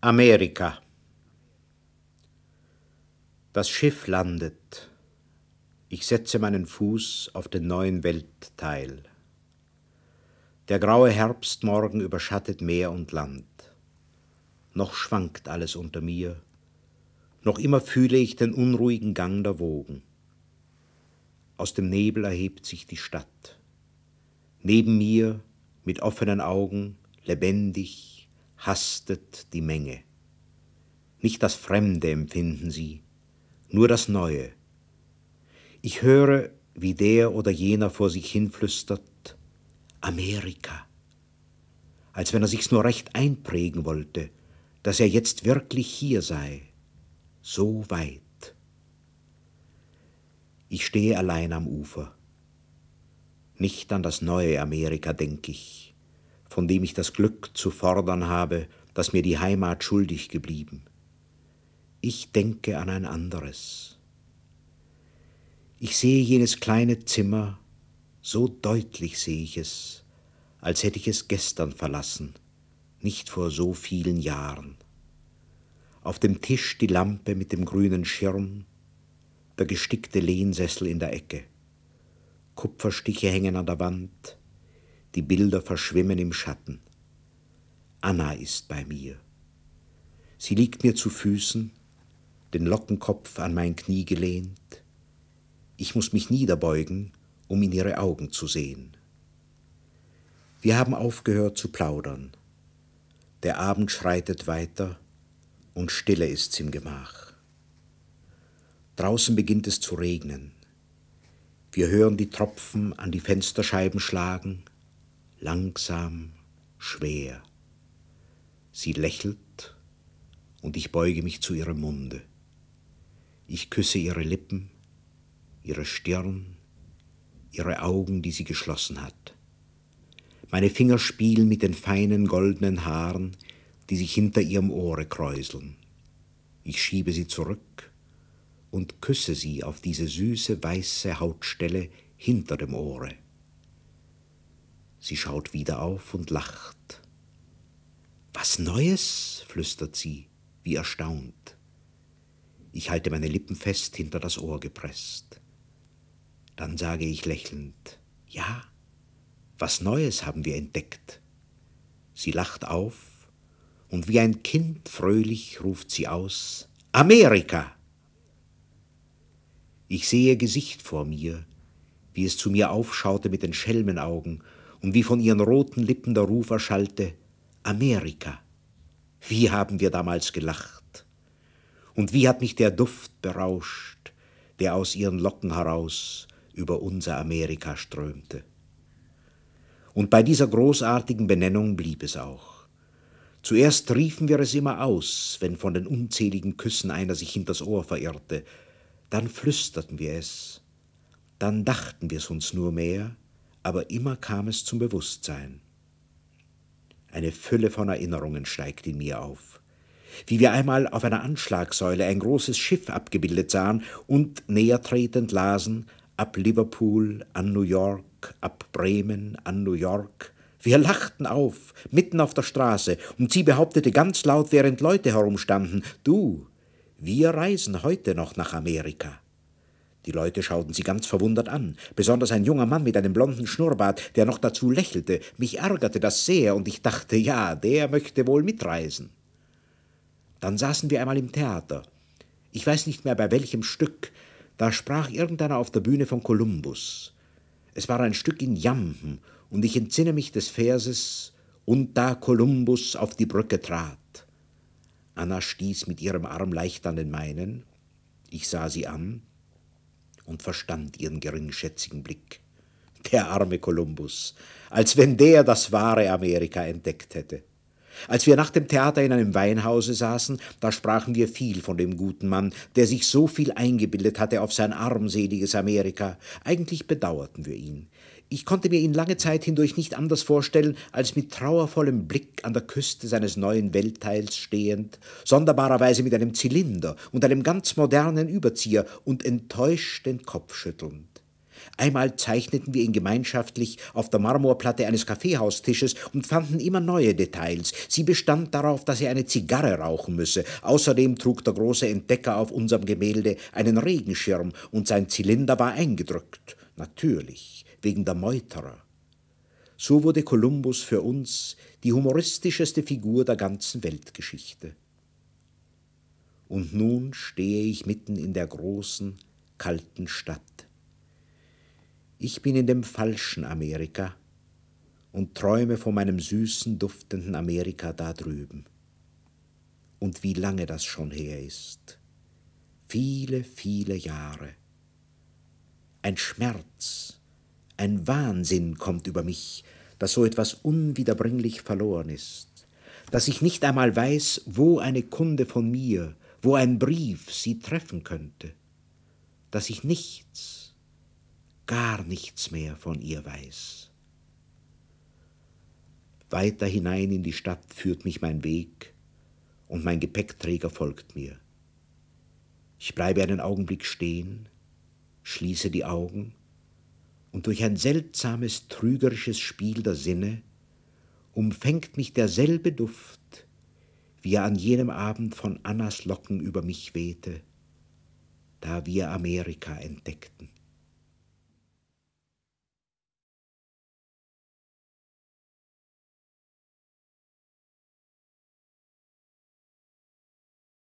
Amerika. Das Schiff landet. Ich setze meinen Fuß auf den neuen Weltteil. Der graue Herbstmorgen überschattet Meer und Land. Noch schwankt alles unter mir, noch immer fühle ich den unruhigen Gang der Wogen. Aus dem Nebel erhebt sich die Stadt. Neben mir, mit offenen Augen, lebendig, hastet die Menge. Nicht das Fremde empfinden sie, nur das Neue. Ich höre, wie der oder jener vor sich hinflüstert, Amerika, als wenn er sich's nur recht einprägen wollte, dass er jetzt wirklich hier sei, so weit. Ich stehe allein am Ufer. Nicht an das neue Amerika denke ich, von dem ich das Glück zu fordern habe, das mir die Heimat schuldig geblieben. Ich denke an ein anderes. Ich sehe jenes kleine Zimmer, so deutlich sehe ich es, als hätte ich es gestern verlassen, nicht vor so vielen Jahren. Auf dem Tisch die Lampe mit dem grünen Schirm, der gestickte Lehnsessel in der Ecke. Kupferstiche hängen an der Wand, die Bilder verschwimmen im Schatten. Anna ist bei mir. Sie liegt mir zu Füßen, den Lockenkopf an mein Knie gelehnt. Ich muss mich niederbeugen, um in ihre Augen zu sehen. Wir haben aufgehört zu plaudern. Der Abend schreitet weiter und Stille ist's im Gemach. Draußen beginnt es zu regnen. Wir hören die Tropfen an die Fensterscheiben schlagen langsam, schwer. Sie lächelt und ich beuge mich zu ihrem Munde. Ich küsse ihre Lippen, ihre Stirn, ihre Augen, die sie geschlossen hat. Meine Finger spielen mit den feinen goldenen Haaren, die sich hinter ihrem Ohre kräuseln. Ich schiebe sie zurück und küsse sie auf diese süße weiße Hautstelle hinter dem Ohre. Sie schaut wieder auf und lacht. Was Neues? flüstert sie, wie erstaunt. Ich halte meine Lippen fest hinter das Ohr gepresst. Dann sage ich lächelnd, ja, was Neues haben wir entdeckt. Sie lacht auf, und wie ein Kind fröhlich ruft sie aus, Amerika! Ich sehe Gesicht vor mir, wie es zu mir aufschaute mit den Schelmenaugen und wie von ihren roten Lippen der Ruf erschallte, Amerika. Wie haben wir damals gelacht? Und wie hat mich der Duft berauscht, der aus ihren Locken heraus über unser Amerika strömte. Und bei dieser großartigen Benennung blieb es auch. Zuerst riefen wir es immer aus, wenn von den unzähligen Küssen einer sich hinters Ohr verirrte, dann flüsterten wir es, dann dachten wir es uns nur mehr, aber immer kam es zum Bewusstsein. Eine Fülle von Erinnerungen steigt in mir auf. Wie wir einmal auf einer Anschlagsäule ein großes Schiff abgebildet sahen und näher tretend lasen, ab Liverpool an New York, ab Bremen an New York. Wir lachten auf, mitten auf der Straße, und sie behauptete ganz laut, während Leute herumstanden, du, wir reisen heute noch nach Amerika. Die Leute schauten sie ganz verwundert an, besonders ein junger Mann mit einem blonden Schnurrbart, der noch dazu lächelte. Mich ärgerte das sehr, und ich dachte, ja, der möchte wohl mitreisen. Dann saßen wir einmal im Theater. Ich weiß nicht mehr bei welchem Stück, da sprach irgendeiner auf der Bühne von Kolumbus. Es war ein Stück in Jamben, und ich entsinne mich des Verses Und da Kolumbus auf die Brücke trat. Anna stieß mit ihrem Arm leicht an den meinen. Ich sah sie an, und verstand ihren geringschätzigen Blick. Der arme Kolumbus, als wenn der das wahre Amerika entdeckt hätte. Als wir nach dem Theater in einem Weinhause saßen, da sprachen wir viel von dem guten Mann, der sich so viel eingebildet hatte auf sein armseliges Amerika. Eigentlich bedauerten wir ihn. Ich konnte mir ihn lange Zeit hindurch nicht anders vorstellen, als mit trauervollem Blick an der Küste seines neuen Weltteils stehend, sonderbarerweise mit einem Zylinder und einem ganz modernen Überzieher und enttäuscht den Kopf schüttelnd. Einmal zeichneten wir ihn gemeinschaftlich auf der Marmorplatte eines Kaffeehaustisches und fanden immer neue Details. Sie bestand darauf, dass er eine Zigarre rauchen müsse. Außerdem trug der große Entdecker auf unserem Gemälde einen Regenschirm und sein Zylinder war eingedrückt. Natürlich wegen der Meuterer. So wurde Kolumbus für uns die humoristischeste Figur der ganzen Weltgeschichte. Und nun stehe ich mitten in der großen, kalten Stadt. Ich bin in dem falschen Amerika und träume von meinem süßen, duftenden Amerika da drüben. Und wie lange das schon her ist. Viele, viele Jahre. Ein Schmerz, ein Wahnsinn kommt über mich, dass so etwas unwiederbringlich verloren ist, dass ich nicht einmal weiß, wo eine Kunde von mir, wo ein Brief sie treffen könnte, dass ich nichts, gar nichts mehr von ihr weiß. Weiter hinein in die Stadt führt mich mein Weg, und mein Gepäckträger folgt mir. Ich bleibe einen Augenblick stehen, schließe die Augen und durch ein seltsames trügerisches Spiel der Sinne umfängt mich derselbe Duft, wie er an jenem Abend von Annas Locken über mich wehte, da wir Amerika entdeckten.